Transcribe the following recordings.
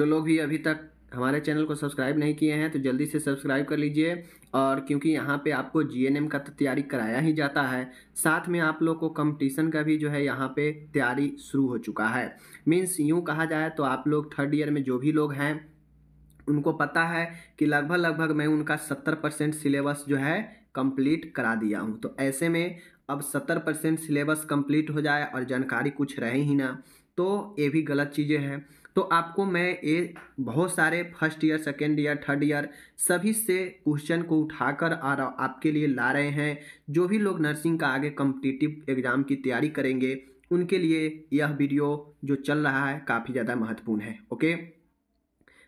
जो लोग भी अभी तक हमारे चैनल को सब्सक्राइब नहीं किए हैं तो जल्दी से सब्सक्राइब कर लीजिए और क्योंकि यहाँ पे आपको जीएनएम का तो तैयारी कराया ही जाता है साथ में आप लोग को कंपटीशन का भी जो है यहाँ पे तैयारी शुरू हो चुका है मीन्स यूँ कहा जाए तो आप लोग थर्ड ईयर में जो भी लोग हैं उनको पता है कि लगभग लगभग मैं उनका सत्तर परसेंट सिलेबस जो है कंप्लीट करा दिया हूँ तो ऐसे में अब सत्तर परसेंट सिलेबस कम्प्लीट हो जाए और जानकारी कुछ रहे ही ना तो ये भी गलत चीज़ें हैं तो आपको मैं ये बहुत सारे first year second year third year सभी से क्वेश्चन को उठाकर आ रहा आपके लिए ला रहे हैं जो भी लोग नर्सिंग का आगे कम्पिटिटिव एग्ज़ाम की तैयारी करेंगे उनके लिए यह वीडियो जो चल रहा है काफ़ी ज़्यादा महत्वपूर्ण है ओके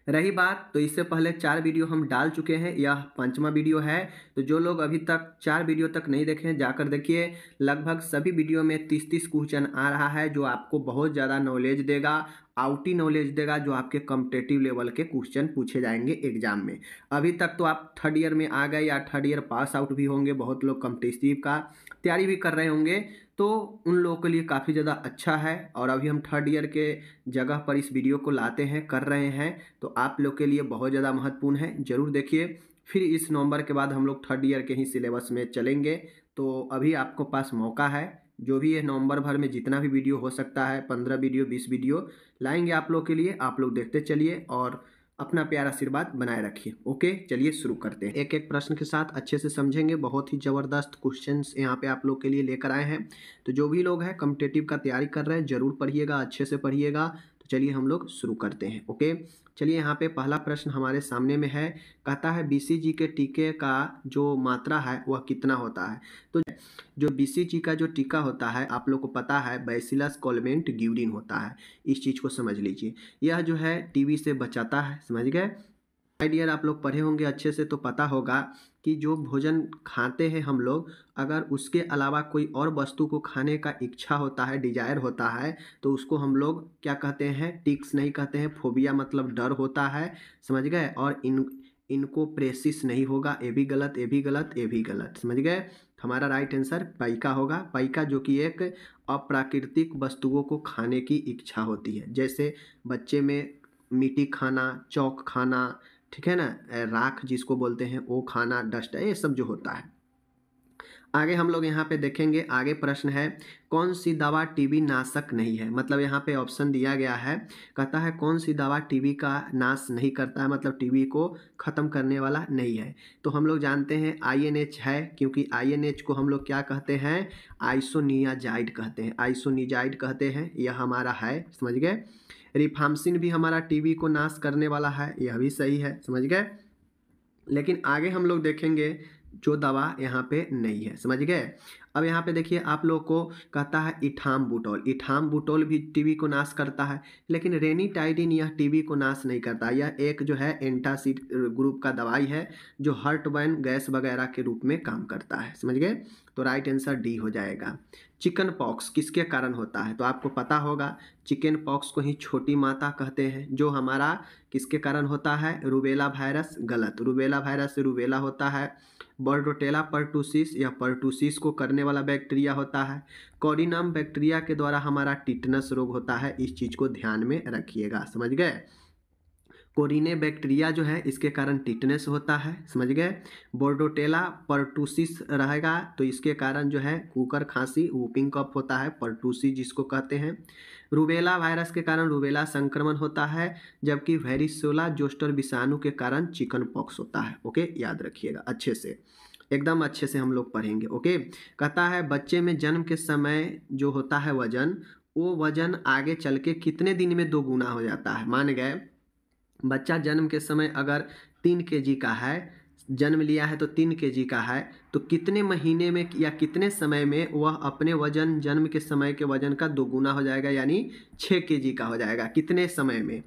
रही बात तो इससे पहले चार वीडियो हम डाल चुके हैं यह पांचवा वीडियो है तो जो लोग अभी तक चार वीडियो तक नहीं देखे जाकर देखिए लगभग सभी वीडियो में तीस तीस क्वेश्चन आ रहा है जो आपको बहुत ज़्यादा नॉलेज देगा आउटी नॉलेज देगा जो आपके कम्पटेटिव लेवल के क्वेश्चन पूछे जाएंगे एग्जाम में अभी तक तो आप थर्ड ईयर में आ गए या थर्ड ईयर पास आउट भी होंगे बहुत लोग कम्पटिटिव का तैयारी भी कर रहे होंगे तो उन लोगों के लिए काफ़ी ज़्यादा अच्छा है और अभी हम थर्ड ईयर के जगह पर इस वीडियो को लाते हैं कर रहे हैं तो आप लोग के लिए बहुत ज़्यादा महत्वपूर्ण है ज़रूर देखिए फिर इस नवंबर के बाद हम लोग थर्ड ईयर के ही सिलेबस में चलेंगे तो अभी आपको पास मौका है जो भी है नवंबर भर में जितना भी वीडियो हो सकता है पंद्रह वीडियो बीस वीडियो लाएंगे आप लोग के लिए आप लोग देखते चलिए और अपना प्यार आशीर्वाद बनाए रखिए ओके चलिए शुरू करते हैं एक एक प्रश्न के साथ अच्छे से समझेंगे बहुत ही ज़बरदस्त क्वेश्चंस यहाँ पे आप लोग के लिए लेकर आए हैं तो जो भी लोग हैं कम्पिटेटिव का तैयारी कर रहे हैं जरूर पढ़िएगा अच्छे से पढ़िएगा तो चलिए हम लोग शुरू करते हैं ओके चलिए यहाँ पे पहला प्रश्न हमारे सामने में है कहता है बी के टीके का जो मात्रा है वह कितना होता है तो जो बी का जो टीका होता है आप लोग को पता है बैसिलस कॉलमेंट ग्यूरिन होता है इस चीज़ को समझ लीजिए यह जो है टीबी से बचाता है समझ गए आइडियर आप लोग पढ़े होंगे अच्छे से तो पता होगा कि जो भोजन खाते हैं हम लोग अगर उसके अलावा कोई और वस्तु को खाने का इच्छा होता है डिजायर होता है तो उसको हम लोग क्या कहते हैं टिक्स नहीं कहते हैं फोबिया मतलब डर होता है समझ गए और इन इनको प्रेसिस नहीं होगा ये भी गलत ये भी गलत ये भी गलत समझ गए हमारा राइट आंसर पैका होगा पैका जो कि एक अप्राकृतिक वस्तुओं को खाने की इच्छा होती है जैसे बच्चे में मिट्टी खाना चौक खाना ठीक है ना राख जिसको बोलते हैं वो खाना डस्ट है ये सब जो होता है आगे हम लोग यहाँ पे देखेंगे आगे प्रश्न है कौन सी दवा टीबी नाशक नहीं है मतलब यहाँ पे ऑप्शन दिया गया है कहता है कौन सी दवा टीबी का नाश नहीं करता है मतलब टीबी को ख़त्म करने वाला नहीं है तो हम लोग जानते हैं आईएनएच है क्योंकि आईएनएच को हम लोग क्या कहते हैं आइसोनियाजाइड कहते हैं आइसोनिजाइड कहते हैं यह हमारा है समझ गए रिफामसिन भी हमारा टीबी को नाश करने वाला है यह भी सही है समझ गए लेकिन आगे हम लोग देखेंगे जो दवा यहाँ पे नहीं है समझ गए अब यहाँ पे देखिए आप लोग को कहता है इठाम बुटोल इठाम बुटोल भी टीवी को नाश करता है लेकिन रेनीटाइडिन यह टीबी को नाश नहीं करता यह एक जो है एंटासिड ग्रुप का दवाई है जो हर्ट बैन गैस वगैरह के रूप में काम करता है समझ गए तो राइट आंसर डी हो जाएगा चिकन पॉक्स किसके कारण होता है तो आपको पता होगा चिकन पॉक्स को ही छोटी माता कहते हैं जो हमारा किसके कारण होता है रूबेला वायरस गलत रूबेला वायरस से रूबेला होता है बर्डोटेला पर्टूसिस या परटूसिस को करने वाला बैक्टीरिया होता है कॉरिनाम बैक्टीरिया के द्वारा हमारा टिटनस रोग होता है इस चीज़ को ध्यान में रखिएगा समझ गए कोरिने बैक्टीरिया जो है इसके कारण टिटनेस होता है समझ गए बोर्डोटेला परटूसिस रहेगा तो इसके कारण जो है कुकर खांसी वूपिंग कप होता है परटूसी जिसको कहते हैं रूबेला वायरस के कारण रूबेला संक्रमण होता है जबकि वेरिसोला जोस्टर विषाणु के कारण चिकन पॉक्स होता है ओके याद रखिएगा अच्छे से एकदम अच्छे से हम लोग पढ़ेंगे ओके कहता है बच्चे में जन्म के समय जो होता है वजन वो वजन आगे चल के कितने दिन में दोगुना हो जाता है मान गए बच्चा जन्म के समय अगर तीन के जी का है जन्म लिया है तो तीन के जी का है तो कितने महीने में या कितने समय में वह अपने वजन जन्म के समय के वजन का दोगुना हो जाएगा यानी छः के जी का हो जाएगा कितने समय में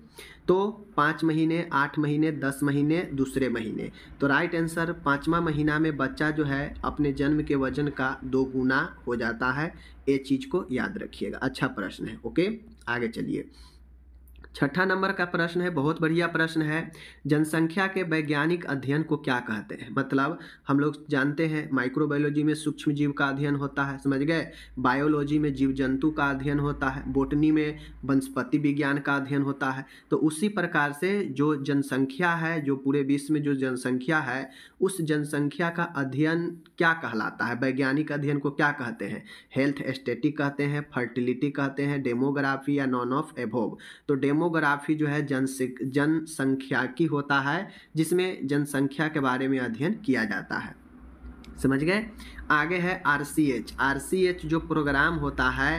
तो पाँच महीने आठ महीने दस महीने दूसरे महीने तो राइट आंसर पाँचवा महीना में बच्चा जो है अपने जन्म के वजन का दोगुना हो जाता है ये चीज़ को याद रखिएगा अच्छा प्रश्न है ओके आगे चलिए छठा नंबर का प्रश्न है बहुत बढ़िया प्रश्न है जनसंख्या के वैज्ञानिक अध्ययन को क्या कहते हैं मतलब हम लोग जानते हैं माइक्रोबायोलॉजी में सूक्ष्म जीव का अध्ययन होता है समझ गए बायोलॉजी में जीव जंतु का अध्ययन होता है बोटनी में वनस्पति विज्ञान का अध्ययन होता है तो उसी प्रकार से जो जनसंख्या है जो पूरे विश्व में जो जनसंख्या है उस जनसंख्या का अध्ययन क्या कहलाता है वैज्ञानिक अध्ययन को क्या कहते हैं हेल्थ स्टेटिक कहते हैं फर्टिलिटी कहते हैं डेमोग्राफी या नॉन ऑफ एभोव तो डेमो डेमोग्राफी जो है जन की होता है जिसमें जनसंख्या के बारे में अध्ययन किया जाता है समझ गए आगे है R C H R C H जो प्रोग्राम होता है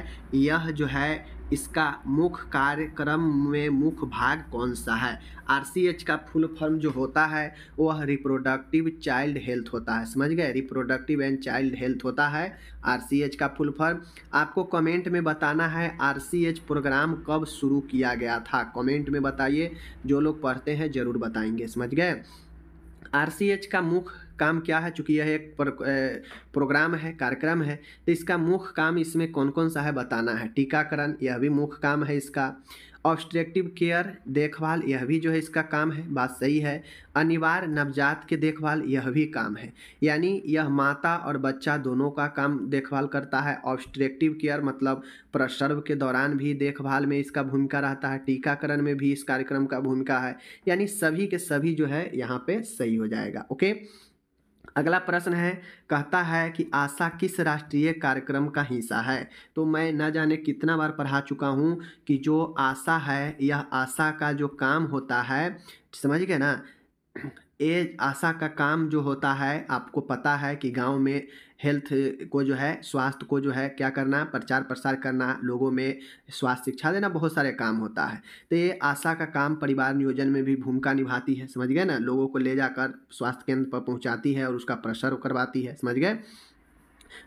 यह जो है इसका मुख्य कार्यक्रम में मुख्य भाग कौन सा है आर का फुल फॉर्म जो होता है वह रिप्रोडक्टिव चाइल्ड हेल्थ होता है समझ गए रिप्रोडक्टिव एंड चाइल्ड हेल्थ होता है आर का फुल फॉर्म आपको कमेंट में बताना है आर प्रोग्राम कब शुरू किया गया था कमेंट में बताइए जो लोग पढ़ते हैं ज़रूर बताएंगे समझ गए आर का मुख्य काम क्या है चूँकि यह एक प्रोग्राम है कार्यक्रम है तो इसका मुख्य काम इसमें कौन कौन सा है बताना है टीकाकरण यह भी मुख्य काम है इसका ऑब्स्ट्रेक्टिव केयर देखभाल यह भी जो है इसका काम है बात सही है अनिवार्य नवजात के देखभाल यह भी काम है यानी यह माता और बच्चा दोनों का काम देखभाल करता है ऑब्स्ट्रेक्टिव केयर मतलब प्रसर्व के दौरान भी देखभाल में इसका भूमिका रहता है टीकाकरण में भी इस कार्यक्रम का भूमिका है यानी सभी के सभी जो है यहाँ पे सही हो जाएगा ओके अगला प्रश्न है कहता है कि आशा किस राष्ट्रीय कार्यक्रम का हिस्सा है तो मैं न जाने कितना बार पढ़ा चुका हूँ कि जो आशा है यह आशा का जो काम होता है समझ गए ना ये आशा का काम जो होता है आपको पता है कि गांव में हेल्थ को जो है स्वास्थ्य को जो है क्या करना प्रचार प्रसार करना लोगों में स्वास्थ्य शिक्षा देना बहुत सारे काम होता है तो ये आशा का काम परिवार नियोजन में भी भूमिका निभाती है समझ गए ना लोगों को ले जाकर स्वास्थ्य केंद्र पर पहुंचाती है और उसका प्रसार करवाती है समझ गए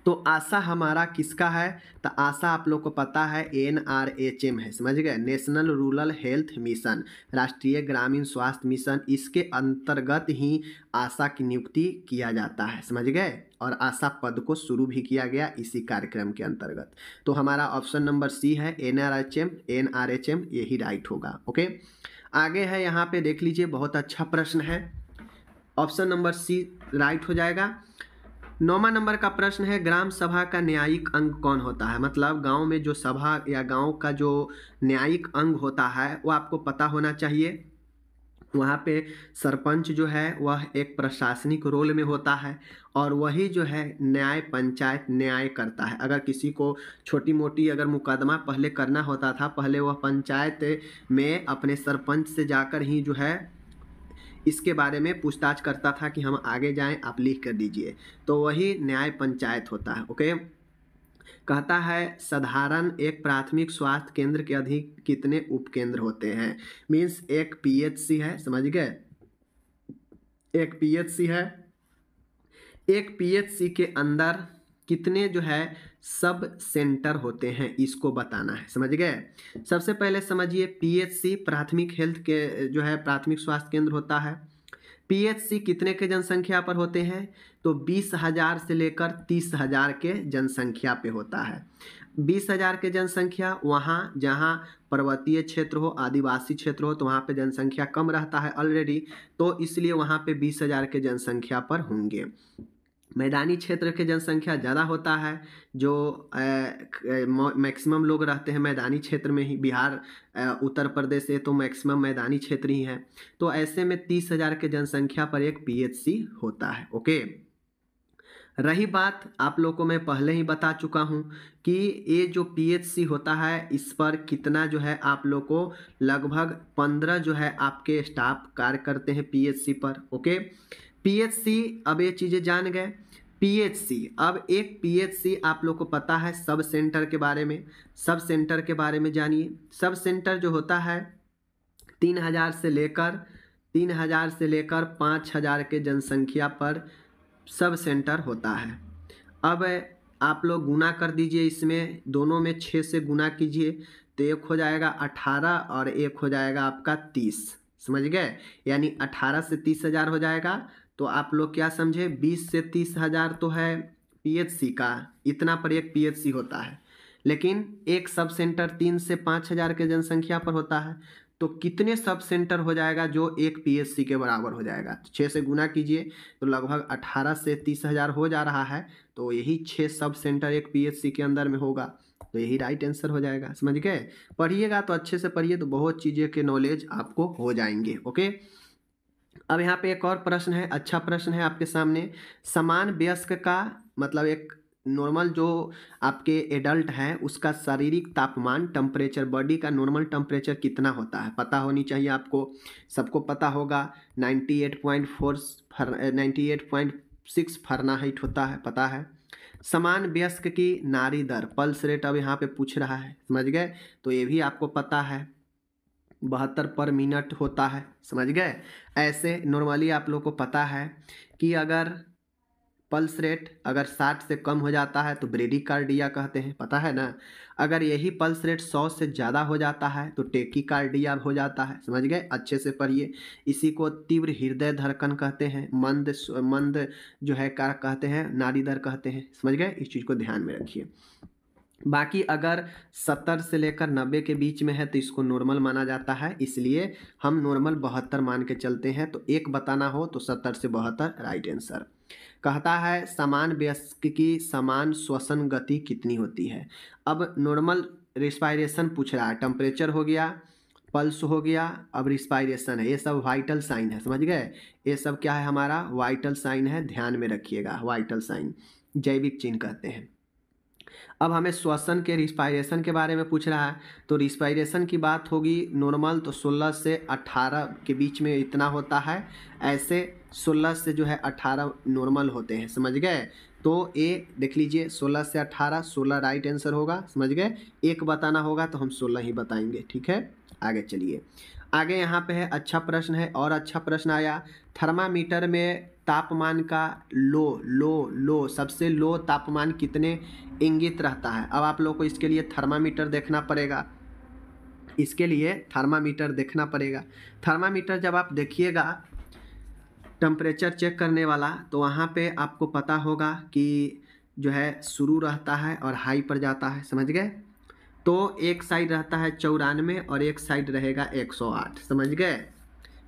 तो आशा हमारा किसका है तो आशा आप लोग को पता है एन आर एच एम है समझ गए नेशनल रूरल हेल्थ मिशन राष्ट्रीय ग्रामीण स्वास्थ्य मिशन इसके अंतर्गत ही आशा की नियुक्ति किया जाता है समझ गए और आशा पद को शुरू भी किया गया इसी कार्यक्रम के अंतर्गत तो हमारा ऑप्शन नंबर सी है N R H M N R H M यही राइट होगा ओके आगे है यहाँ पे देख लीजिए बहुत अच्छा प्रश्न है ऑप्शन नंबर सी राइट हो जाएगा नौवा नंबर का प्रश्न है ग्राम सभा का न्यायिक अंग कौन होता है मतलब गांव में जो सभा या गांव का जो न्यायिक अंग होता है वो आपको पता होना चाहिए वहाँ पे सरपंच जो है वह एक प्रशासनिक रोल में होता है और वही जो है न्याय पंचायत न्याय करता है अगर किसी को छोटी मोटी अगर मुकदमा पहले करना होता था पहले वह पंचायत में अपने सरपंच से जाकर ही जो है इसके बारे में पूछताछ करता था कि हम आगे जाएं आप लिख कर दीजिए तो वही न्याय पंचायत होता है ओके कहता है साधारण एक प्राथमिक स्वास्थ्य केंद्र के अधिक कितने उपकेंद्र होते हैं मीन्स एक पीएचसी है समझ गए एक पीएचसी है एक पीएचसी के अंदर कितने जो है सब सेंटर होते हैं इसको बताना है समझ गए सबसे पहले समझिए पीएचसी प्राथमिक हेल्थ के जो है प्राथमिक स्वास्थ्य केंद्र होता है पीएचसी कितने के जनसंख्या पर होते हैं तो बीस हज़ार से लेकर तीस हज़ार के जनसंख्या पे होता है बीस हज़ार के जनसंख्या वहाँ जहाँ पर्वतीय क्षेत्र हो आदिवासी क्षेत्र हो तो वहाँ पे जनसंख्या कम रहता है ऑलरेडी तो इसलिए वहाँ पे बीस हज़ार के जनसंख्या पर होंगे मैदानी क्षेत्र के जनसंख्या ज़्यादा होता है जो मैक्सिमम लोग रहते हैं मैदानी क्षेत्र में ही बिहार उत्तर प्रदेश से तो मैक्सिमम मैदानी क्षेत्र ही हैं तो ऐसे में तीस हज़ार के जनसंख्या पर एक पीएचसी होता है ओके रही बात आप लोग को मैं पहले ही बता चुका हूँ कि ये जो पीएचसी होता है इस पर कितना जो है आप लोग को लगभग पंद्रह जो है आपके स्टाफ कार्य करते हैं पीएचसी पर ओके पीएचसी अब ये चीज़ें जान गए पीएचसी अब एक पीएचसी आप लोग को पता है सब सेंटर के बारे में सब सेंटर के बारे में जानिए सब सेंटर जो होता है तीन हज़ार से लेकर तीन हज़ार से लेकर पाँच हज़ार के जनसंख्या पर सब सेंटर होता है अब आप लोग गुना कर दीजिए इसमें दोनों में छः से गुना कीजिए तो एक हो जाएगा अठारह और एक हो जाएगा आपका तीस समझ गए यानी अठारह से तीस हज़ार हो जाएगा तो आप लोग क्या समझे बीस से तीस हज़ार तो है पीएचसी का इतना पर एक पीएचसी होता है लेकिन एक सब सेंटर तीन से पाँच हज़ार के जनसंख्या पर होता है तो कितने सब सेंटर हो जाएगा जो एक पीएचसी के बराबर हो जाएगा तो छः से गुना कीजिए तो लगभग अठारह से तीस हज़ार हो जा रहा है तो यही छः सब सेंटर एक पीएचसी के अंदर में होगा तो यही राइट आंसर हो जाएगा समझ गए पढ़िएगा तो अच्छे से पढ़िए तो बहुत चीज़ें के नॉलेज आपको हो जाएंगे ओके अब यहाँ पे एक और प्रश्न है अच्छा प्रश्न है आपके सामने समान वयस्क का मतलब एक नॉर्मल जो आपके एडल्ट हैं उसका शारीरिक तापमान टेम्परेचर बॉडी का नॉर्मल टेम्परेचर कितना होता है पता होनी चाहिए आपको सबको पता होगा 98.4 फर 98.6 फरनाहीट होता है पता है समान वयस्क की नारी दर पल्स रेट अब यहाँ पे पूछ रहा है समझ गए तो ये भी आपको पता है बहत्तर पर मिनट होता है समझ गए ऐसे नॉर्मली आप लोग को पता है कि अगर पल्स रेट अगर 60 से कम हो जाता है तो ब्रेडी कार्डिया कहते हैं पता है ना अगर यही पल्स रेट 100 से ज़्यादा हो जाता है तो कार्डिया हो जाता है समझ गए अच्छे से पढ़िए इसी को तीव्र हृदय धड़कन कहते हैं मंद मंद जो है कार कहते हैं नाड़ी दर कहते हैं समझ गए इस चीज़ को ध्यान में रखिए बाकी अगर सत्तर से लेकर नब्बे के बीच में है तो इसको नॉर्मल माना जाता है इसलिए हम नॉर्मल बहत्तर मान के चलते हैं तो एक बताना हो तो सत्तर से बहत्तर राइट आंसर कहता है समान व्यस्क की समान श्वसन गति कितनी होती है अब नॉर्मल रिस्पायरेशन पूछ रहा है टेम्परेचर हो गया पल्स हो गया अब रिस्पायरेशन है ये सब वाइटल साइन है समझ गए ये सब क्या है हमारा वाइटल साइन है ध्यान में रखिएगा वाइटल साइन जैविक चिन्ह कहते हैं अब हमें श्वसन के रिस्पायरेशन के बारे में पूछ रहा है तो रिस्पायरेशन की बात होगी नॉर्मल तो 16 से 18 के बीच में इतना होता है ऐसे 16 से जो है 18 नॉर्मल होते हैं समझ गए तो ए देख लीजिए 16 से 18 16 राइट आंसर होगा समझ गए एक बताना होगा तो हम 16 ही बताएंगे ठीक है आगे चलिए आगे यहाँ पे है अच्छा प्रश्न है और अच्छा प्रश्न आया थर्मामीटर में तापमान का लो लो लो सबसे लो तापमान कितने इंगित रहता है अब आप लोग को इसके लिए थर्मामीटर देखना पड़ेगा इसके लिए थर्मामीटर देखना पड़ेगा थर्मामीटर जब आप देखिएगा टम्परेचर चेक करने वाला तो वहाँ पे आपको पता होगा कि जो है शुरू रहता है और हाई पर जाता है समझ गए तो एक साइड रहता है चौरानवे और एक साइड रहेगा 108 समझ गए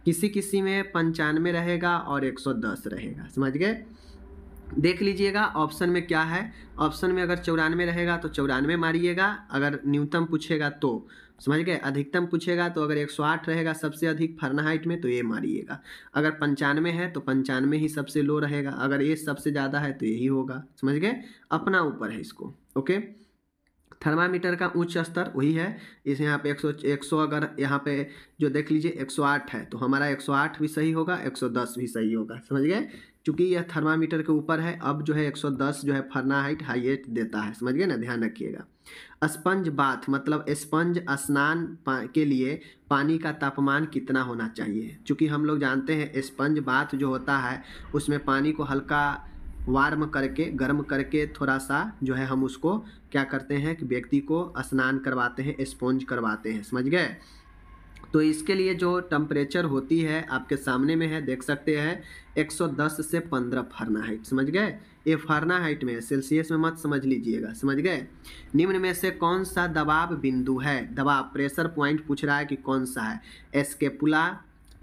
किसी किसी में पंचानवे रहेगा और 110 रहेगा समझ गए देख लीजिएगा ऑप्शन में क्या है ऑप्शन में अगर चौरानवे रहेगा तो चौरानवे मारिएगा अगर न्यूनतम पूछेगा तो समझ गए अधिकतम पूछेगा तो अगर 108 रहेगा सबसे अधिक फरनाहाइट में तो ये मारिएगा अगर पंचानवे है तो पंचानवे ही सबसे लो रहेगा अगर ये सबसे ज़्यादा है तो यही होगा समझ गए अपना ऊपर है इसको ओके थर्मामीटर का उच्च स्तर वही है इस यहाँ पे 100 100 अगर यहाँ पे जो देख लीजिए 108 है तो हमारा 108 भी सही होगा 110 भी सही होगा समझ गए चूँकि यह थर्मामीटर के ऊपर है अब जो है 110 जो है फरनाहाइट हाइएस्ट देता है समझ गए ना ध्यान रखिएगा स्पंज बाथ मतलब स्पंज स्नान के लिए पानी का तापमान कितना होना चाहिए चूँकि हम लोग जानते हैं स्पंज बाथ जो होता है उसमें पानी को हल्का वार्म करके गर्म करके थोड़ा सा जो है हम उसको क्या करते हैं कि व्यक्ति को स्नान करवाते हैं स्पॉन्ज करवाते हैं समझ गए तो इसके लिए जो टम्परेचर होती है आपके सामने में है देख सकते हैं 110 से 15 हाइट समझ गए ये फरनाहाइट में सेल्सियस में मत समझ लीजिएगा समझ गए निम्न में से कौन सा दबाव बिंदु है दबाव प्रेशर पॉइंट पूछ रहा है कि कौन सा है एस्केपुला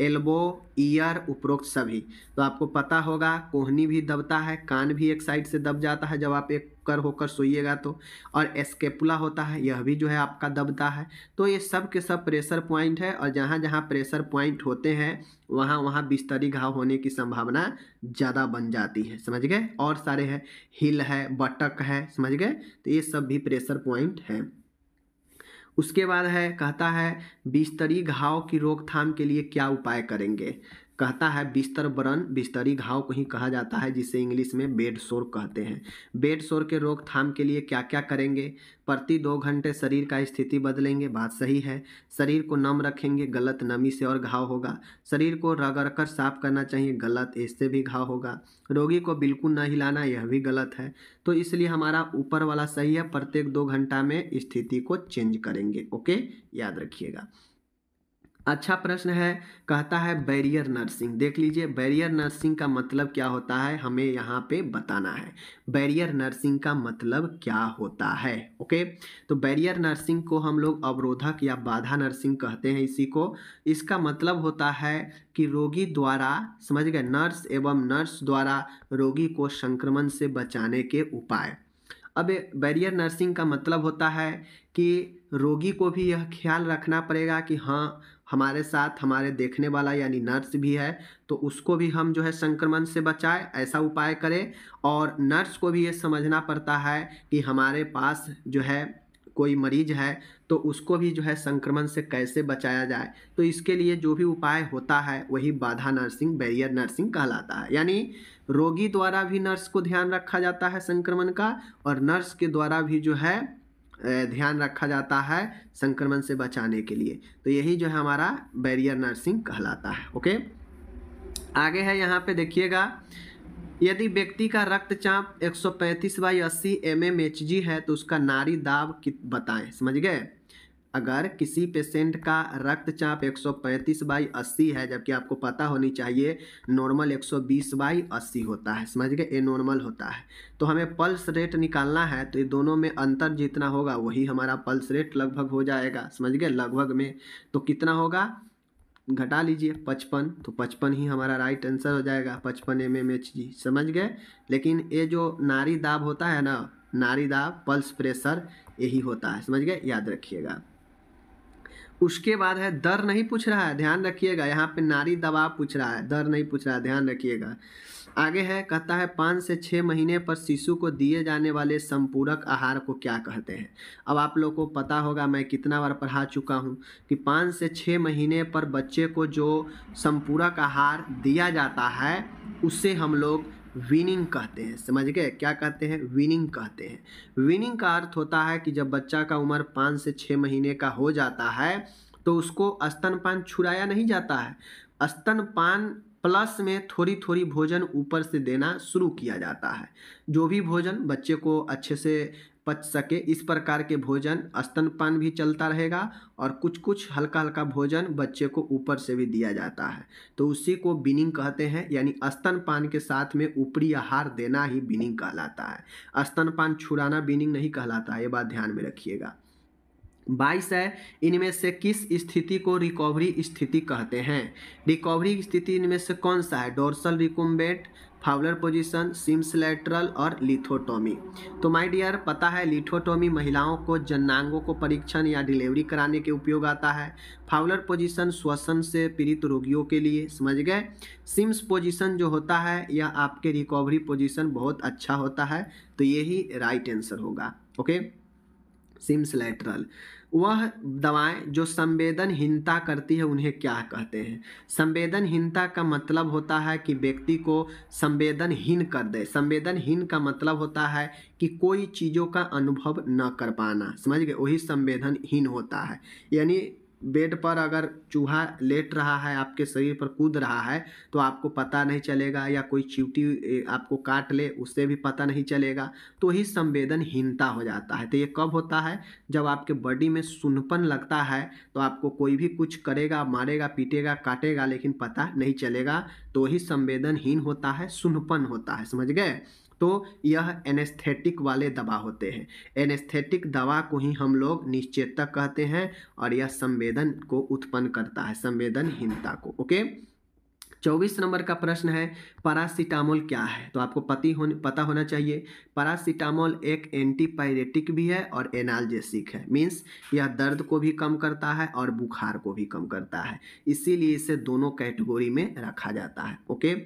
एल्बो ईयर उपरोक्त सभी तो आपको पता होगा कोहनी भी दबता है कान भी एक साइड से दब जाता है जब आप एक कर होकर सोइएगा तो और एस्केपुला होता है यह भी जो है आपका दबता है तो ये सब के सब प्रेशर पॉइंट है और जहाँ जहाँ प्रेशर पॉइंट होते हैं वहाँ वहाँ बिस्तरी घाव होने की संभावना ज़्यादा बन जाती है समझ गए और सारे हैं हिल है बटक है समझ गए तो ये सब भी प्रेशर पॉइंट है उसके बाद है कहता है बिस्तरी घाव की रोकथाम के लिए क्या उपाय करेंगे कहता है बिस्तर बरन बिस्तरी घाव को ही कहा जाता है जिसे इंग्लिश में बेड शोर कहते हैं बेड शोर के रोकथाम के लिए क्या क्या करेंगे प्रति दो घंटे शरीर का स्थिति बदलेंगे बात सही है शरीर को नम रखेंगे गलत नमी से और घाव होगा शरीर को रगड़ कर साफ करना चाहिए गलत इससे भी घाव होगा रोगी को बिल्कुल न हिलाना यह भी गलत है तो इसलिए हमारा ऊपर वाला सही है प्रत्येक दो घंटा में स्थिति को चेंज करेंगे ओके याद रखिएगा अच्छा प्रश्न है कहता है बैरियर नर्सिंग देख लीजिए बैरियर नर्सिंग का मतलब क्या होता है हमें यहाँ पे बताना है बैरियर नर्सिंग का मतलब क्या होता है ओके तो बैरियर नर्सिंग को हम लोग अवरोधक या बाधा नर्सिंग कहते हैं इसी को इसका मतलब होता है कि रोगी द्वारा समझ गए नर्स एवं नर्स द्वारा रोगी को संक्रमण से बचाने के उपाय अब बैरियर नर्सिंग का मतलब होता है कि रोगी को भी यह ख्याल रखना पड़ेगा कि हाँ हमारे साथ हमारे देखने वाला यानी नर्स भी है तो उसको भी हम जो है संक्रमण से बचाए ऐसा उपाय करें और नर्स को भी ये समझना पड़ता है कि हमारे पास जो है कोई मरीज है तो उसको भी जो है संक्रमण से कैसे बचाया जाए तो इसके लिए जो भी उपाय होता है वही बाधा नर्सिंग बैरियर नर्सिंग कहलाता है यानी रोगी द्वारा भी नर्स को ध्यान रखा जाता है संक्रमण का और नर्स के द्वारा भी जो है ध्यान रखा जाता है संक्रमण से बचाने के लिए तो यही जो है हमारा बैरियर नर्सिंग कहलाता है ओके आगे है यहाँ पे देखिएगा यदि व्यक्ति का रक्तचाप 135 सौ पैंतीस बाई अस्सी एम एम एच जी है तो उसका नारी दाब कित बताएं समझ गए अगर किसी पेशेंट का रक्तचाप 135 बाई अस्सी है जबकि आपको पता होनी चाहिए नॉर्मल 120 बाई अस्सी होता है समझ गए ये नॉर्मल होता है तो हमें पल्स रेट निकालना है तो ये दोनों में अंतर जितना होगा वही हमारा पल्स रेट लगभग हो जाएगा समझ गए लगभग में तो कितना होगा घटा लीजिए पचपन तो पचपन ही हमारा राइट आंसर हो जाएगा पचपन एम एम एच जी समझ गए लेकिन ये जो नारी दाब होता है ना नारी दाब पल्स प्रेशर यही होता है समझ गए याद रखिएगा उसके बाद है दर नहीं पूछ रहा है ध्यान रखिएगा यहाँ पे नारी दबाव पूछ रहा है दर नहीं पूछ रहा है ध्यान रखिएगा आगे है कहता है पाँच से छः महीने पर शिशु को दिए जाने वाले संपूरक आहार को क्या कहते हैं अब आप लोग को पता होगा मैं कितना बार पढ़ा चुका हूँ कि पाँच से छः महीने पर बच्चे को जो संपूरक आहार दिया जाता है उसे हम लोग विनिंग कहते हैं समझ गए क्या कहते हैं विनिंग कहते हैं विनिंग का अर्थ होता है कि जब बच्चा का उम्र पाँच से छः महीने का हो जाता है तो उसको स्तनपान छुड़ाया नहीं जाता है स्तनपान प्लस में थोड़ी थोड़ी भोजन ऊपर से देना शुरू किया जाता है जो भी भोजन बच्चे को अच्छे से पच सके इस प्रकार के भोजन स्तनपान भी चलता रहेगा और कुछ कुछ हल्का हल्का भोजन बच्चे को ऊपर से भी दिया जाता है तो उसी को बिनिंग कहते हैं यानी स्तनपान के साथ में ऊपरी आहार देना ही बिनिंग कहलाता है स्तनपान छुड़ाना बिनिंग नहीं कहलाता है ये बात ध्यान में रखिएगा बाईस है इनमें से किस स्थिति को रिकवरी स्थिति कहते हैं रिकवरी स्थिति इनमें से कौन सा है dorsal recumbent Fowler position Sims lateral और लिथोटोमी तो माय डियर पता है लिथोटोमी महिलाओं को जन्नांगों को परीक्षण या डिलीवरी कराने के उपयोग आता है फावलर पोजीशन श्वसन से पीड़ित रोगियों के लिए समझ गए सिम्स पोजीशन जो होता है या आपके रिकवरी पोजीशन बहुत अच्छा होता है तो यही राइट आंसर होगा ओके सिम्स लेटरल वह दवाएं जो संवेदनहीनता करती है उन्हें क्या कहते हैं संवेदनहीनता का मतलब होता है कि व्यक्ति को संवेदनहीन कर दे संवेदनहीन का मतलब होता है कि कोई चीज़ों का अनुभव न कर पाना समझ गए वही संवेदनहीन होता है यानी बेड पर अगर चूहा लेट रहा है आपके शरीर पर कूद रहा है तो आपको पता नहीं चलेगा या कोई चिवटी आपको काट ले उससे भी पता नहीं चलेगा तो ही संवेदनहीनता हो जाता है तो ये कब होता है जब आपके बॉडी में सुनपन लगता है तो आपको कोई भी कुछ करेगा मारेगा पीटेगा काटेगा लेकिन पता नहीं चलेगा तो ही संवेदनहीन होता है सुनपन होता है समझ गए तो यह एनेस्थेटिक वाले दवा होते हैं एनेस्थेटिक दवा को ही हम लोग निश्चेतक कहते हैं और यह संवेदन को उत्पन्न करता है संवेदनहीनता को ओके चौबीस नंबर का प्रश्न है पैरासीटामोल क्या है तो आपको पति होने पता होना चाहिए पारासीटामोल एक एंटीपायरेटिक भी है और एनाल्जेसिक है मीन्स यह दर्द को भी कम करता है और बुखार को भी कम करता है इसीलिए इसे दोनों कैटेगरी में रखा जाता है ओके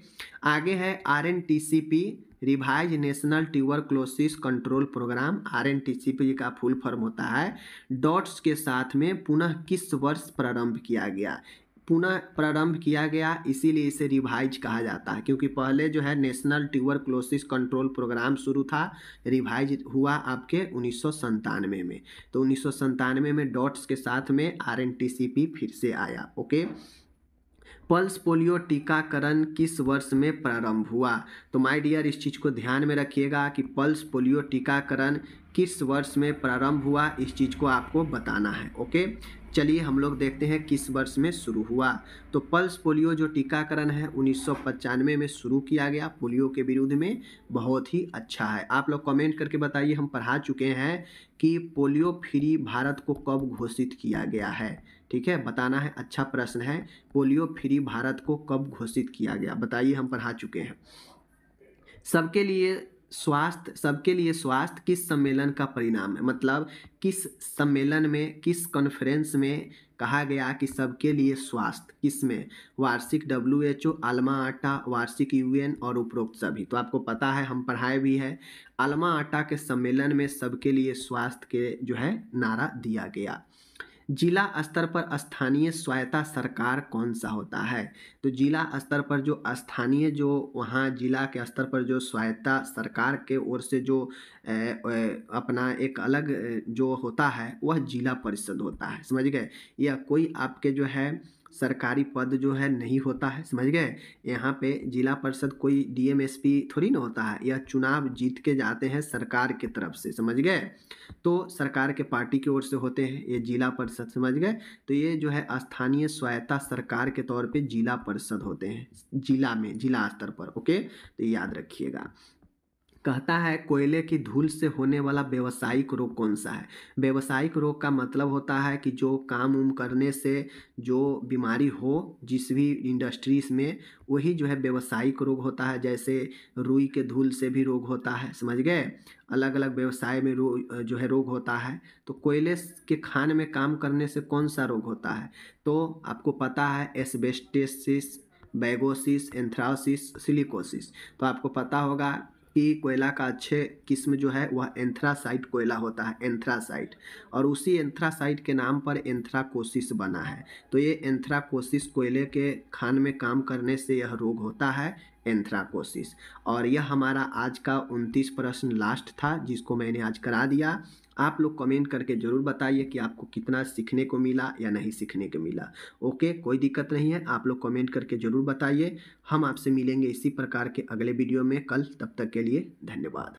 आगे है R N T C P revise national tuberculosis control programme R N T C P का फुल फॉर्म होता है डॉट्स के साथ में पुनः किस वर्ष प्रारंभ किया गया पुनः प्रारंभ किया गया इसीलिए इसे रिवाइज कहा जाता है क्योंकि पहले जो है national tuberculosis control programme शुरू था रिवाइज हुआ आपके उन्नीस में तो उन्नीस में डॉट्स के साथ में आर फिर से आया ओके पल्स पोलियो टीकाकरण किस वर्ष में प्रारंभ हुआ तो माय डियर इस चीज़ को ध्यान में रखिएगा कि पल्स पोलियो टीकाकरण किस वर्ष में प्रारंभ हुआ इस चीज़ को आपको बताना है ओके चलिए हम लोग देखते हैं किस वर्ष में शुरू हुआ तो पल्स पोलियो जो टीकाकरण है उन्नीस में शुरू किया गया पोलियो के विरुद्ध में बहुत ही अच्छा है आप लोग कमेंट करके बताइए हम पढ़ा चुके हैं कि पोलियो फ्री भारत को कब घोषित किया गया है ठीक है बताना है अच्छा प्रश्न है पोलियो फ्री भारत को कब घोषित किया गया बताइए हम पढ़ा चुके हैं सबके लिए स्वास्थ्य सबके लिए स्वास्थ्य किस सम्मेलन का परिणाम है मतलब किस सम्मेलन में किस कॉन्फ्रेंस में कहा गया कि सबके लिए स्वास्थ्य किस में वार्षिक डब्ल्यू एच ओ आलमा आटा वार्षिक यूएन और उपरोक्त सभी तो आपको पता है हम पढ़ाए भी है आलमा आटा के सम्मेलन में सबके लिए स्वास्थ्य के जो है नारा दिया गया जिला स्तर पर स्थानीय स्वायत्ता सरकार कौन सा होता है तो जिला स्तर पर जो स्थानीय जो वहाँ जिला के स्तर पर जो स्वायत्ता सरकार के ओर से जो ए, ए, अपना एक अलग जो होता है वह जिला परिषद होता है समझ गए या कोई आपके जो है सरकारी पद जो है नहीं होता है समझ गए यहाँ पे जिला परिषद कोई डीएमएसपी थोड़ी ना होता है यह चुनाव जीत के जाते हैं सरकार के तरफ से समझ गए तो सरकार के पार्टी की ओर से होते हैं ये जिला परिषद समझ गए तो ये जो है स्थानीय स्वायत्ता सरकार के तौर पर जिला परिषद होते हैं जिला में जिला स्तर पर ओके तो याद रखिएगा कहता है कोयले की धूल से होने वाला व्यवसायिक रोग कौन सा है व्यवसायिक रोग का मतलब होता है कि जो काम उम करने से जो बीमारी हो जिस भी इंडस्ट्रीज में वही जो है व्यवसायिक रोग होता है जैसे रुई के धूल से भी रोग होता है समझ गए अलग अलग व्यवसाय में रो जो है रोग होता है तो कोयले के खान में काम करने से कौन सा रोग होता है तो आपको पता है एसबेस्टेसिस बैगोसिस एंथ्रासिस सिलिकोसिस तो आपको पता होगा कि कोयला का अच्छे किस्म जो है वह एंथ्रासाइट कोयला होता है एंथ्रासाइट और उसी एंथ्रासाइट के नाम पर एंथ्राकोसिस बना है तो ये एंथ्राकोसिस कोयले के खान में काम करने से यह रोग होता है एंथ्राकोसिस और यह हमारा आज का उनतीस प्रश्न लास्ट था जिसको मैंने आज करा दिया आप लोग कमेंट करके ज़रूर बताइए कि आपको कितना सीखने को मिला या नहीं सीखने को मिला ओके कोई दिक्कत नहीं है आप लोग कमेंट करके ज़रूर बताइए हम आपसे मिलेंगे इसी प्रकार के अगले वीडियो में कल तब तक के लिए धन्यवाद